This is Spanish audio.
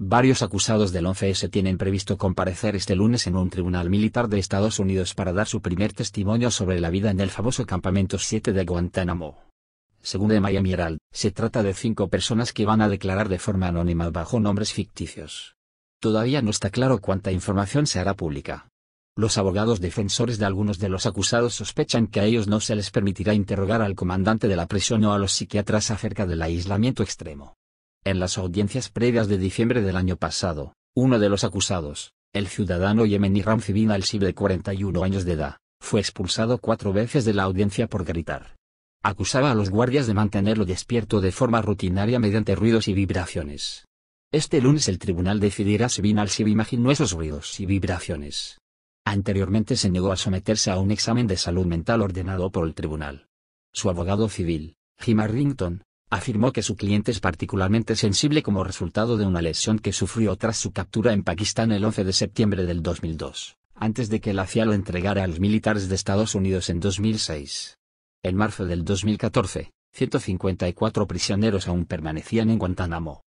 Varios acusados del 11S tienen previsto comparecer este lunes en un tribunal militar de Estados Unidos para dar su primer testimonio sobre la vida en el famoso campamento 7 de Guantánamo. Según de Miami Herald, se trata de cinco personas que van a declarar de forma anónima bajo nombres ficticios. Todavía no está claro cuánta información se hará pública. Los abogados defensores de algunos de los acusados sospechan que a ellos no se les permitirá interrogar al comandante de la prisión o a los psiquiatras acerca del aislamiento extremo. En las audiencias previas de diciembre del año pasado, uno de los acusados, el ciudadano yemení Ram bin al-Sib de 41 años de edad, fue expulsado cuatro veces de la audiencia por gritar. Acusaba a los guardias de mantenerlo despierto de forma rutinaria mediante ruidos y vibraciones. Este lunes el tribunal decidirá si bin al-Sib imaginó esos ruidos y vibraciones. Anteriormente se negó a someterse a un examen de salud mental ordenado por el tribunal. Su abogado civil, Jim Arrington, afirmó que su cliente es particularmente sensible como resultado de una lesión que sufrió tras su captura en Pakistán el 11 de septiembre del 2002, antes de que la CIA lo entregara a los militares de Estados Unidos en 2006. En marzo del 2014, 154 prisioneros aún permanecían en Guantánamo,